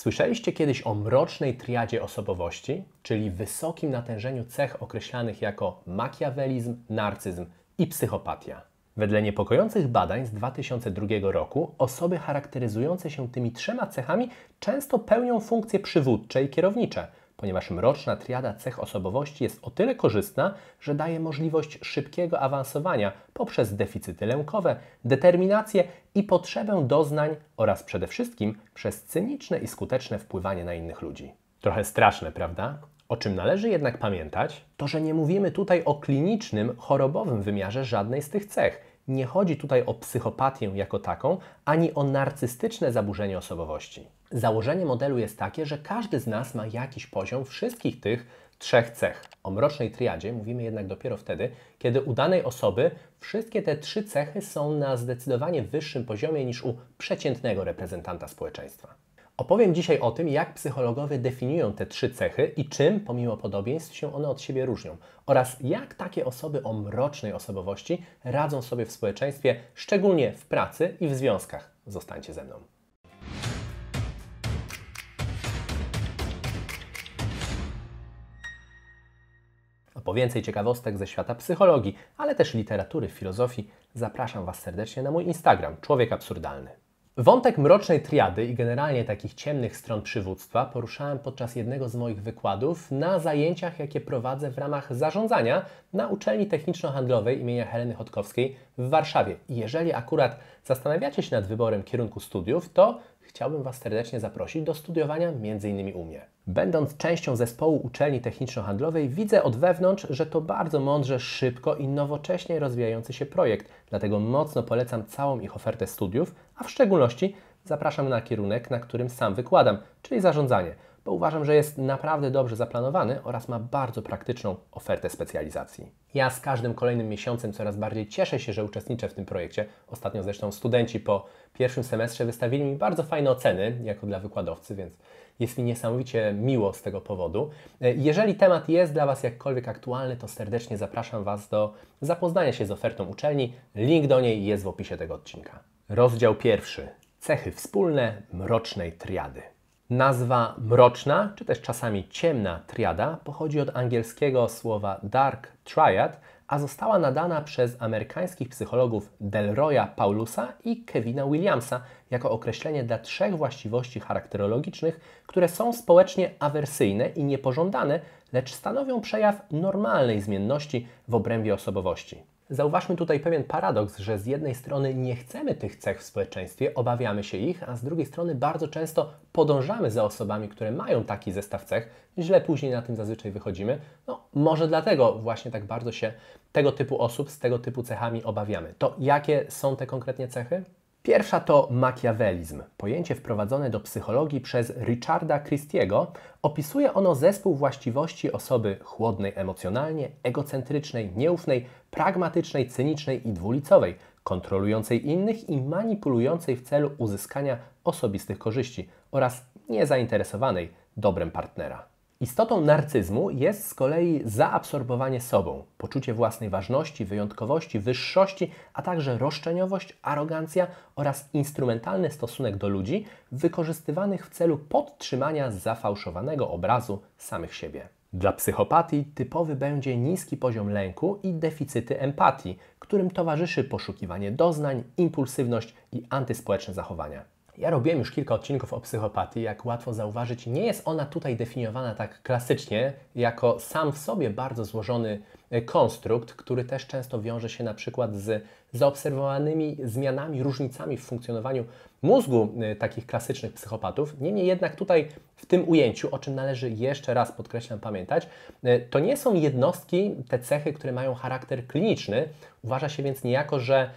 Słyszeliście kiedyś o mrocznej triadzie osobowości, czyli wysokim natężeniu cech określanych jako makiawelizm, narcyzm i psychopatia. Wedle niepokojących badań z 2002 roku osoby charakteryzujące się tymi trzema cechami często pełnią funkcje przywódcze i kierownicze – ponieważ mroczna triada cech osobowości jest o tyle korzystna, że daje możliwość szybkiego awansowania poprzez deficyty lękowe, determinację i potrzebę doznań oraz przede wszystkim przez cyniczne i skuteczne wpływanie na innych ludzi. Trochę straszne, prawda? O czym należy jednak pamiętać, to że nie mówimy tutaj o klinicznym, chorobowym wymiarze żadnej z tych cech nie chodzi tutaj o psychopatię jako taką, ani o narcystyczne zaburzenie osobowości. Założenie modelu jest takie, że każdy z nas ma jakiś poziom wszystkich tych trzech cech. O mrocznej triadzie mówimy jednak dopiero wtedy, kiedy u danej osoby wszystkie te trzy cechy są na zdecydowanie wyższym poziomie niż u przeciętnego reprezentanta społeczeństwa. Opowiem dzisiaj o tym, jak psychologowie definiują te trzy cechy i czym, pomimo podobieństw, się one od siebie różnią, oraz jak takie osoby o mrocznej osobowości radzą sobie w społeczeństwie, szczególnie w pracy i w związkach. Zostańcie ze mną. Po więcej ciekawostek ze świata psychologii, ale też literatury, filozofii, zapraszam Was serdecznie na mój Instagram Człowiek Absurdalny. Wątek mrocznej triady i generalnie takich ciemnych stron przywództwa poruszałem podczas jednego z moich wykładów na zajęciach, jakie prowadzę w ramach zarządzania na Uczelni Techniczno-Handlowej imienia Heleny Chodkowskiej w Warszawie. I jeżeli akurat zastanawiacie się nad wyborem kierunku studiów, to chciałbym Was serdecznie zaprosić do studiowania m.in. u mnie. Będąc częścią zespołu uczelni techniczno-handlowej, widzę od wewnątrz, że to bardzo mądrze, szybko i nowocześnie rozwijający się projekt, dlatego mocno polecam całą ich ofertę studiów, a w szczególności zapraszam na kierunek, na którym sam wykładam, czyli zarządzanie, bo uważam, że jest naprawdę dobrze zaplanowany oraz ma bardzo praktyczną ofertę specjalizacji. Ja z każdym kolejnym miesiącem coraz bardziej cieszę się, że uczestniczę w tym projekcie. Ostatnio zresztą studenci po pierwszym semestrze wystawili mi bardzo fajne oceny, jako dla wykładowcy, więc jest mi niesamowicie miło z tego powodu. Jeżeli temat jest dla Was jakkolwiek aktualny, to serdecznie zapraszam Was do zapoznania się z ofertą uczelni. Link do niej jest w opisie tego odcinka. Rozdział pierwszy. Cechy wspólne mrocznej triady. Nazwa mroczna, czy też czasami ciemna triada, pochodzi od angielskiego słowa dark triad, a została nadana przez amerykańskich psychologów Delroya Paulusa i Kevina Williamsa jako określenie dla trzech właściwości charakterologicznych, które są społecznie awersyjne i niepożądane, lecz stanowią przejaw normalnej zmienności w obrębie osobowości. Zauważmy tutaj pewien paradoks, że z jednej strony nie chcemy tych cech w społeczeństwie, obawiamy się ich, a z drugiej strony bardzo często podążamy za osobami, które mają taki zestaw cech, źle później na tym zazwyczaj wychodzimy. No, może dlatego właśnie tak bardzo się tego typu osób z tego typu cechami obawiamy. To jakie są te konkretnie cechy? Pierwsza to makiawelizm, pojęcie wprowadzone do psychologii przez Richarda Christiego. Opisuje ono zespół właściwości osoby chłodnej emocjonalnie, egocentrycznej, nieufnej, pragmatycznej, cynicznej i dwulicowej, kontrolującej innych i manipulującej w celu uzyskania osobistych korzyści oraz niezainteresowanej dobrem partnera. Istotą narcyzmu jest z kolei zaabsorbowanie sobą, poczucie własnej ważności, wyjątkowości, wyższości, a także roszczeniowość, arogancja oraz instrumentalny stosunek do ludzi wykorzystywanych w celu podtrzymania zafałszowanego obrazu samych siebie. Dla psychopatii typowy będzie niski poziom lęku i deficyty empatii, którym towarzyszy poszukiwanie doznań, impulsywność i antyspołeczne zachowania. Ja robiłem już kilka odcinków o psychopatii. Jak łatwo zauważyć, nie jest ona tutaj definiowana tak klasycznie, jako sam w sobie bardzo złożony e, konstrukt, który też często wiąże się na przykład z zaobserwowanymi zmianami, różnicami w funkcjonowaniu mózgu e, takich klasycznych psychopatów. Niemniej jednak tutaj w tym ujęciu, o czym należy jeszcze raz podkreślam pamiętać, e, to nie są jednostki, te cechy, które mają charakter kliniczny. Uważa się więc niejako, że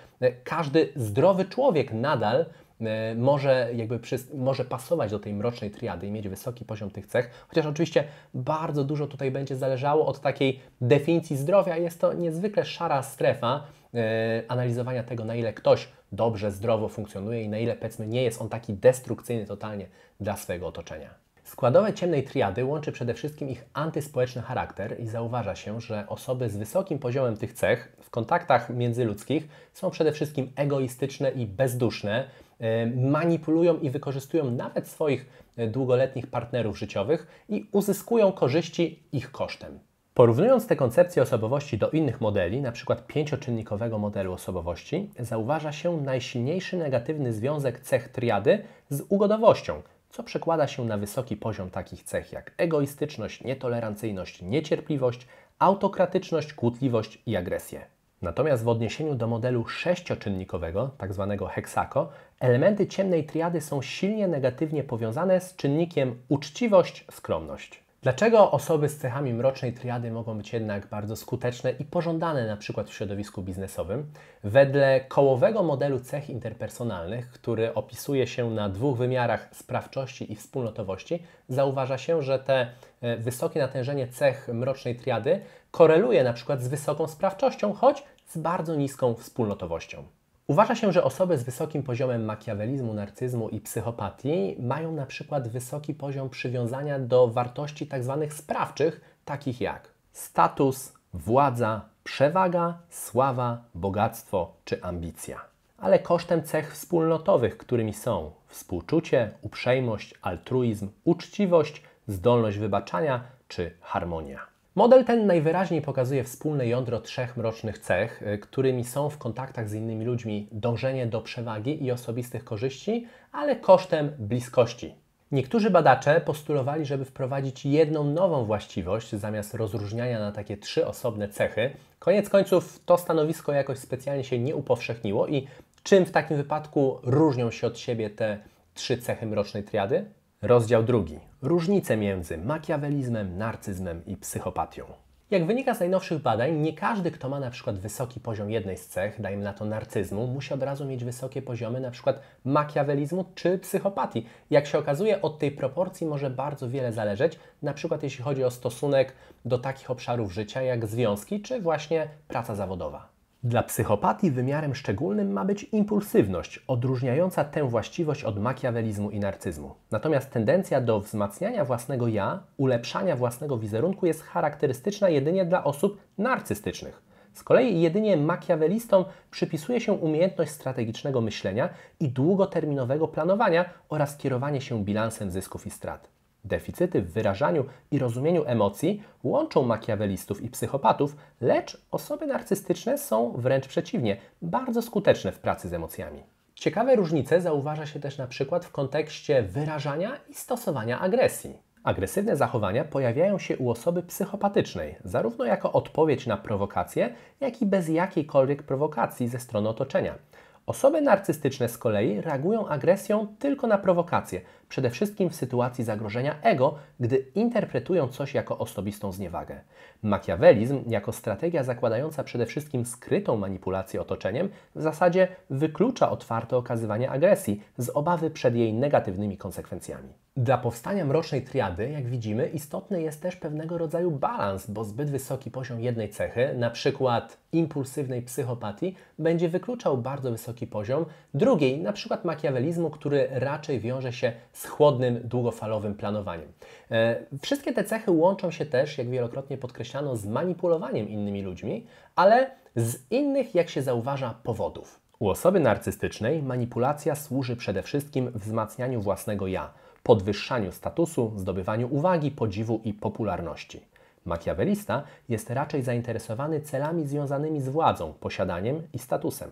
każdy zdrowy człowiek nadal E, może, jakby przy, może pasować do tej mrocznej triady i mieć wysoki poziom tych cech, chociaż oczywiście bardzo dużo tutaj będzie zależało od takiej definicji zdrowia. Jest to niezwykle szara strefa yy, analizowania tego, na ile ktoś dobrze, zdrowo funkcjonuje i na ile, powiedzmy, nie jest on taki destrukcyjny totalnie dla swojego otoczenia. Składowe ciemnej triady łączy przede wszystkim ich antyspołeczny charakter i zauważa się, że osoby z wysokim poziomem tych cech w kontaktach międzyludzkich są przede wszystkim egoistyczne i bezduszne, E, manipulują i wykorzystują nawet swoich e, długoletnich partnerów życiowych i uzyskują korzyści ich kosztem. Porównując te koncepcje osobowości do innych modeli, np. pięcioczynnikowego modelu osobowości, zauważa się najsilniejszy negatywny związek cech triady z ugodowością, co przekłada się na wysoki poziom takich cech jak egoistyczność, nietolerancyjność, niecierpliwość, autokratyczność, kłótliwość i agresję. Natomiast w odniesieniu do modelu sześcioczynnikowego, tzw. Tak heksako, Elementy ciemnej triady są silnie negatywnie powiązane z czynnikiem uczciwość, skromność. Dlaczego osoby z cechami mrocznej triady mogą być jednak bardzo skuteczne i pożądane na przykład w środowisku biznesowym? Wedle kołowego modelu cech interpersonalnych, który opisuje się na dwóch wymiarach sprawczości i wspólnotowości, zauważa się, że te e, wysokie natężenie cech mrocznej triady koreluje na przykład z wysoką sprawczością, choć z bardzo niską wspólnotowością. Uważa się, że osoby z wysokim poziomem makiawelizmu, narcyzmu i psychopatii mają na przykład wysoki poziom przywiązania do wartości tzw. Tak sprawczych, takich jak status, władza, przewaga, sława, bogactwo czy ambicja. Ale kosztem cech wspólnotowych, którymi są współczucie, uprzejmość, altruizm, uczciwość, zdolność wybaczania czy harmonia. Model ten najwyraźniej pokazuje wspólne jądro trzech mrocznych cech, y, którymi są w kontaktach z innymi ludźmi dążenie do przewagi i osobistych korzyści, ale kosztem bliskości. Niektórzy badacze postulowali, żeby wprowadzić jedną nową właściwość zamiast rozróżniania na takie trzy osobne cechy. Koniec końców to stanowisko jakoś specjalnie się nie upowszechniło i czym w takim wypadku różnią się od siebie te trzy cechy mrocznej triady? Rozdział drugi. Różnice między makiawelizmem, narcyzmem i psychopatią. Jak wynika z najnowszych badań, nie każdy, kto ma na przykład wysoki poziom jednej z cech, dajmy na to narcyzmu, musi od razu mieć wysokie poziomy na przykład makiawelizmu czy psychopatii. Jak się okazuje, od tej proporcji może bardzo wiele zależeć, na przykład jeśli chodzi o stosunek do takich obszarów życia jak związki czy właśnie praca zawodowa. Dla psychopatii wymiarem szczególnym ma być impulsywność, odróżniająca tę właściwość od makiawelizmu i narcyzmu. Natomiast tendencja do wzmacniania własnego ja, ulepszania własnego wizerunku jest charakterystyczna jedynie dla osób narcystycznych. Z kolei jedynie makiawelistom przypisuje się umiejętność strategicznego myślenia i długoterminowego planowania oraz kierowanie się bilansem zysków i strat. Deficyty w wyrażaniu i rozumieniu emocji łączą makiawelistów i psychopatów, lecz osoby narcystyczne są wręcz przeciwnie, bardzo skuteczne w pracy z emocjami. Ciekawe różnice zauważa się też na przykład w kontekście wyrażania i stosowania agresji. Agresywne zachowania pojawiają się u osoby psychopatycznej, zarówno jako odpowiedź na prowokację, jak i bez jakiejkolwiek prowokacji ze strony otoczenia. Osoby narcystyczne z kolei reagują agresją tylko na prowokacje, przede wszystkim w sytuacji zagrożenia ego, gdy interpretują coś jako osobistą zniewagę. Machiawelizm, jako strategia zakładająca przede wszystkim skrytą manipulację otoczeniem, w zasadzie wyklucza otwarte okazywanie agresji z obawy przed jej negatywnymi konsekwencjami. Dla powstania mrocznej triady, jak widzimy, istotny jest też pewnego rodzaju balans, bo zbyt wysoki poziom jednej cechy, na przykład impulsywnej psychopatii, będzie wykluczał bardzo wysoki poziom drugiej, na przykład makiawelizmu, który raczej wiąże się z chłodnym, długofalowym planowaniem. E, wszystkie te cechy łączą się też, jak wielokrotnie podkreślano, z manipulowaniem innymi ludźmi, ale z innych, jak się zauważa, powodów. U osoby narcystycznej manipulacja służy przede wszystkim wzmacnianiu własnego ja – podwyższaniu statusu, zdobywaniu uwagi, podziwu i popularności. Makiawelista jest raczej zainteresowany celami związanymi z władzą, posiadaniem i statusem.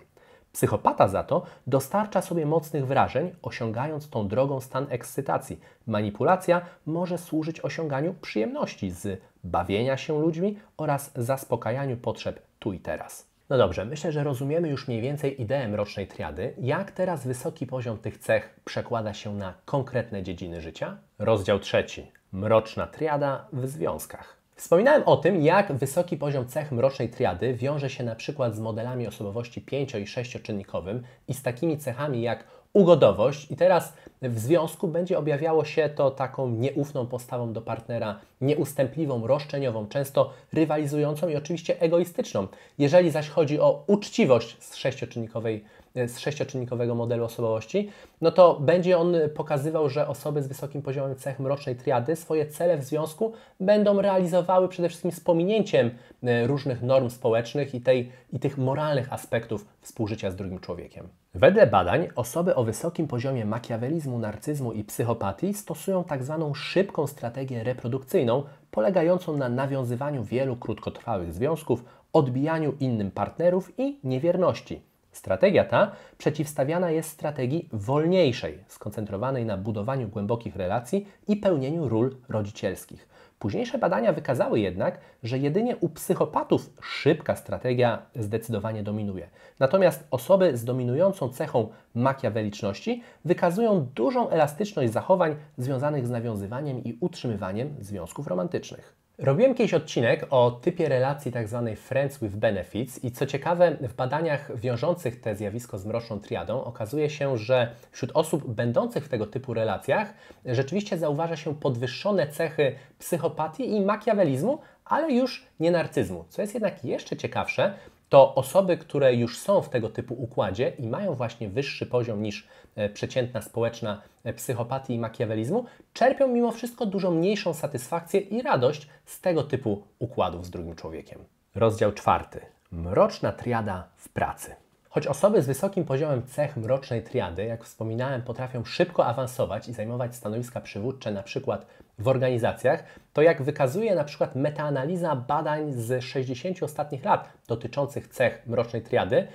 Psychopata za to dostarcza sobie mocnych wrażeń, osiągając tą drogą stan ekscytacji. Manipulacja może służyć osiąganiu przyjemności z bawienia się ludźmi oraz zaspokajaniu potrzeb tu i teraz. No dobrze, myślę, że rozumiemy już mniej więcej ideę mrocznej triady. Jak teraz wysoki poziom tych cech przekłada się na konkretne dziedziny życia? Rozdział trzeci. Mroczna triada w związkach. Wspominałem o tym, jak wysoki poziom cech mrocznej triady wiąże się na przykład z modelami osobowości 5- i 6 i z takimi cechami jak ugodowość i teraz w związku będzie objawiało się to taką nieufną postawą do partnera, nieustępliwą, roszczeniową, często rywalizującą i oczywiście egoistyczną. Jeżeli zaś chodzi o uczciwość z sześcioczynnikowej E, z sześcioczynnikowego modelu osobowości, no to będzie on pokazywał, że osoby z wysokim poziomem cech mrocznej triady swoje cele w związku będą realizowały przede wszystkim z pominięciem e, różnych norm społecznych i, tej, i tych moralnych aspektów współżycia z drugim człowiekiem. Wedle badań osoby o wysokim poziomie makiawelizmu, narcyzmu i psychopatii stosują tak zwaną szybką strategię reprodukcyjną, polegającą na nawiązywaniu wielu krótkotrwałych związków, odbijaniu innym partnerów i niewierności. Strategia ta przeciwstawiana jest strategii wolniejszej, skoncentrowanej na budowaniu głębokich relacji i pełnieniu ról rodzicielskich. Późniejsze badania wykazały jednak, że jedynie u psychopatów szybka strategia zdecydowanie dominuje. Natomiast osoby z dominującą cechą makiaweliczności wykazują dużą elastyczność zachowań związanych z nawiązywaniem i utrzymywaniem związków romantycznych. Robiłem kiedyś odcinek o typie relacji tzw. Tak friends with benefits i co ciekawe, w badaniach wiążących te zjawisko z mroczną triadą okazuje się, że wśród osób będących w tego typu relacjach rzeczywiście zauważa się podwyższone cechy psychopatii i makiawelizmu, ale już nie narcyzmu. Co jest jednak jeszcze ciekawsze, to osoby, które już są w tego typu układzie i mają właśnie wyższy poziom niż e, przeciętna społeczna e, psychopatii i makiawelizmu, czerpią mimo wszystko dużo mniejszą satysfakcję i radość z tego typu układów z drugim człowiekiem. Rozdział czwarty. Mroczna triada w pracy. Choć osoby z wysokim poziomem cech mrocznej triady, jak wspominałem, potrafią szybko awansować i zajmować stanowiska przywódcze, na przykład w organizacjach, to jak wykazuje na przykład metaanaliza badań z 60 ostatnich lat dotyczących cech mrocznej triady,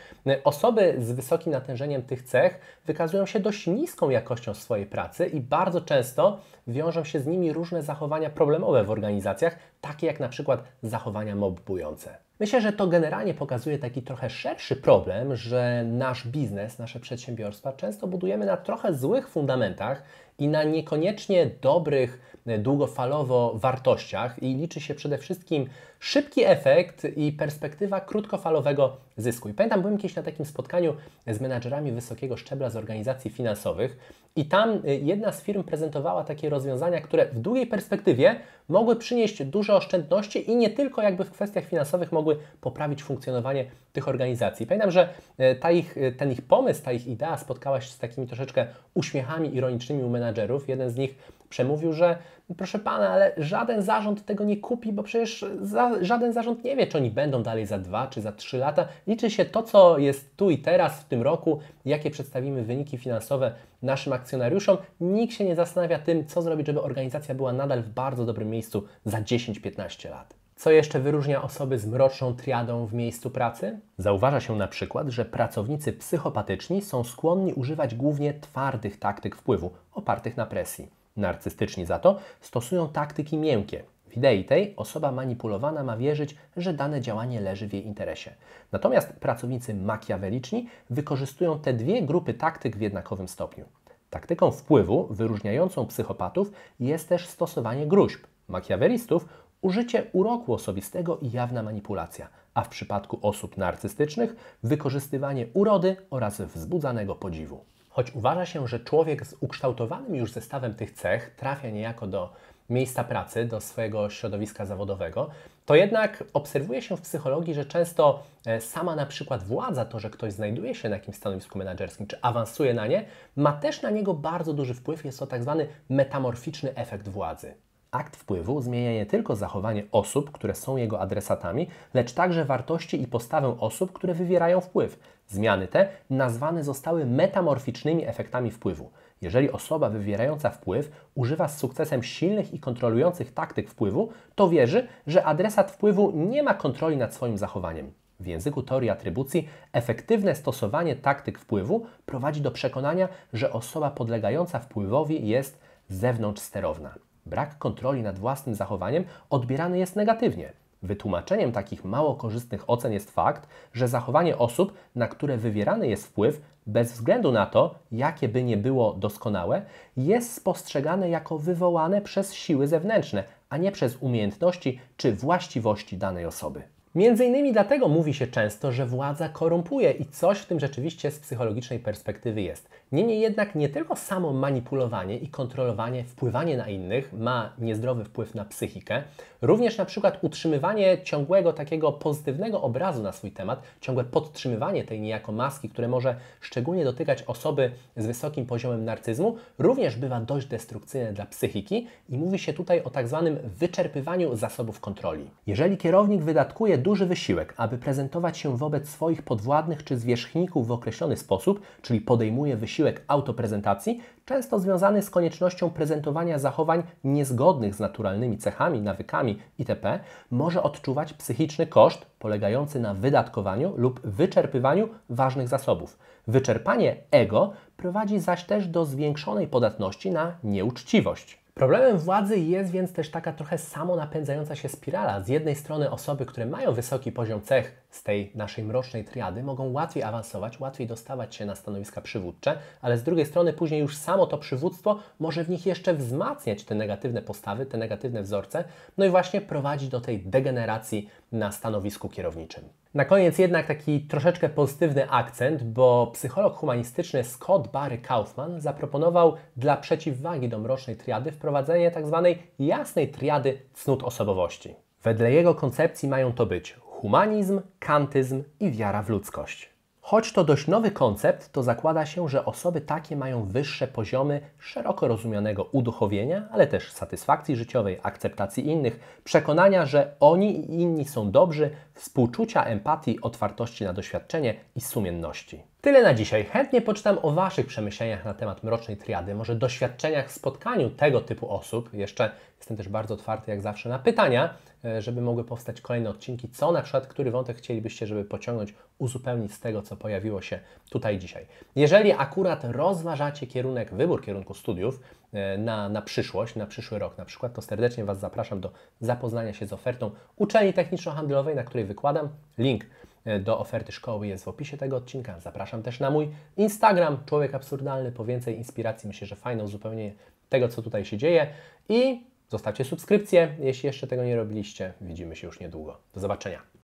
osoby z wysokim natężeniem tych cech wykazują się dość niską jakością swojej pracy i bardzo często wiążą się z nimi różne zachowania problemowe w organizacjach, takie jak na przykład zachowania mobbujące. Myślę, że to generalnie pokazuje taki trochę szerszy problem, że nasz biznes, nasze przedsiębiorstwa często budujemy na trochę złych fundamentach i na niekoniecznie dobrych e, długofalowo wartościach i liczy się przede wszystkim szybki efekt i perspektywa krótkofalowego zysku. I pamiętam, byłem kiedyś na takim spotkaniu z menadżerami wysokiego szczebla z organizacji finansowych i tam y, jedna z firm prezentowała takie rozwiązania, które w długiej perspektywie mogły przynieść duże oszczędności i nie tylko jakby w kwestiach finansowych mogły poprawić funkcjonowanie tych organizacji. Pamiętam, że y, ta ich, y, ten ich pomysł, ta ich idea spotkała się z takimi troszeczkę uśmiechami ironicznymi u menadżerów. Jeden z nich przemówił, że proszę pana, ale żaden zarząd tego nie kupi, bo przecież za, żaden zarząd nie wie, czy oni będą dalej za dwa czy za trzy lata. Liczy się to, co jest tu i teraz, w tym roku, jakie przedstawimy wyniki finansowe naszym akcjonariuszom. Nikt się nie zastanawia tym, co zrobić, żeby organizacja była nadal w bardzo dobrym miejscu za 10-15 lat. Co jeszcze wyróżnia osoby z mroczną triadą w miejscu pracy? Zauważa się na przykład, że pracownicy psychopatyczni są skłonni używać głównie twardych taktyk wpływu, opartych na presji. Narcystyczni za to stosują taktyki miękkie. W idei tej osoba manipulowana ma wierzyć, że dane działanie leży w jej interesie. Natomiast pracownicy makiaweliczni wykorzystują te dwie grupy taktyk w jednakowym stopniu. Taktyką wpływu wyróżniającą psychopatów jest też stosowanie gruźb. Makiawelistów użycie uroku osobistego i jawna manipulacja, a w przypadku osób narcystycznych wykorzystywanie urody oraz wzbudzanego podziwu. Choć uważa się, że człowiek z ukształtowanym już zestawem tych cech trafia niejako do miejsca pracy, do swojego środowiska zawodowego, to jednak obserwuje się w psychologii, że często e, sama na przykład władza, to, że ktoś znajduje się na jakimś stanowisku menedżerskim czy awansuje na nie, ma też na niego bardzo duży wpływ. Jest to tak zwany metamorficzny efekt władzy. Akt wpływu zmienia nie tylko zachowanie osób, które są jego adresatami, lecz także wartości i postawę osób, które wywierają wpływ. Zmiany te nazwane zostały metamorficznymi efektami wpływu. Jeżeli osoba wywierająca wpływ używa z sukcesem silnych i kontrolujących taktyk wpływu, to wierzy, że adresat wpływu nie ma kontroli nad swoim zachowaniem. W języku teorii atrybucji efektywne stosowanie taktyk wpływu prowadzi do przekonania, że osoba podlegająca wpływowi jest zewnątrz sterowna brak kontroli nad własnym zachowaniem odbierany jest negatywnie. Wytłumaczeniem takich mało korzystnych ocen jest fakt, że zachowanie osób, na które wywierany jest wpływ, bez względu na to, jakie by nie było doskonałe, jest spostrzegane jako wywołane przez siły zewnętrzne, a nie przez umiejętności czy właściwości danej osoby. Między innymi dlatego mówi się często, że władza korumpuje i coś w tym rzeczywiście z psychologicznej perspektywy jest. Niemniej jednak nie tylko samo manipulowanie i kontrolowanie, wpływanie na innych ma niezdrowy wpływ na psychikę, Również na przykład utrzymywanie ciągłego takiego pozytywnego obrazu na swój temat, ciągłe podtrzymywanie tej niejako maski, które może szczególnie dotykać osoby z wysokim poziomem narcyzmu, również bywa dość destrukcyjne dla psychiki i mówi się tutaj o tak zwanym wyczerpywaniu zasobów kontroli. Jeżeli kierownik wydatkuje duży wysiłek, aby prezentować się wobec swoich podwładnych czy zwierzchników w określony sposób, czyli podejmuje wysiłek autoprezentacji, często związany z koniecznością prezentowania zachowań niezgodnych z naturalnymi cechami, nawykami itp. może odczuwać psychiczny koszt polegający na wydatkowaniu lub wyczerpywaniu ważnych zasobów. Wyczerpanie ego prowadzi zaś też do zwiększonej podatności na nieuczciwość. Problemem władzy jest więc też taka trochę samonapędzająca się spirala. Z jednej strony osoby, które mają wysoki poziom cech z tej naszej mrocznej triady, mogą łatwiej awansować, łatwiej dostawać się na stanowiska przywódcze, ale z drugiej strony później już samo to przywództwo może w nich jeszcze wzmacniać te negatywne postawy, te negatywne wzorce, no i właśnie prowadzi do tej degeneracji na stanowisku kierowniczym. Na koniec jednak taki troszeczkę pozytywny akcent, bo psycholog humanistyczny Scott Barry Kaufman zaproponował dla przeciwwagi do mrocznej triady wprowadzenie tzw. Tak jasnej triady cnót osobowości. Wedle jego koncepcji mają to być humanizm, kantyzm i wiara w ludzkość. Choć to dość nowy koncept, to zakłada się, że osoby takie mają wyższe poziomy szeroko rozumianego uduchowienia, ale też satysfakcji życiowej, akceptacji innych, przekonania, że oni i inni są dobrzy, współczucia, empatii, otwartości na doświadczenie i sumienności. Tyle na dzisiaj. Chętnie poczytam o Waszych przemyśleniach na temat mrocznej triady, może doświadczeniach w spotkaniu tego typu osób. Jeszcze jestem też bardzo otwarty, jak zawsze, na pytania, e, żeby mogły powstać kolejne odcinki, co na przykład, który wątek chcielibyście, żeby pociągnąć, uzupełnić z tego, co pojawiło się tutaj dzisiaj. Jeżeli akurat rozważacie kierunek, wybór kierunku studiów e, na, na przyszłość, na przyszły rok na przykład, to serdecznie Was zapraszam do zapoznania się z ofertą uczelni techniczno-handlowej, na której wykładam. Link E, do oferty szkoły jest w opisie tego odcinka. Zapraszam też na mój Instagram, Człowiek Absurdalny, po więcej inspiracji. Myślę, że fajne uzupełnienie tego, co tutaj się dzieje. I zostawcie subskrypcję, jeśli jeszcze tego nie robiliście. Widzimy się już niedługo. Do zobaczenia.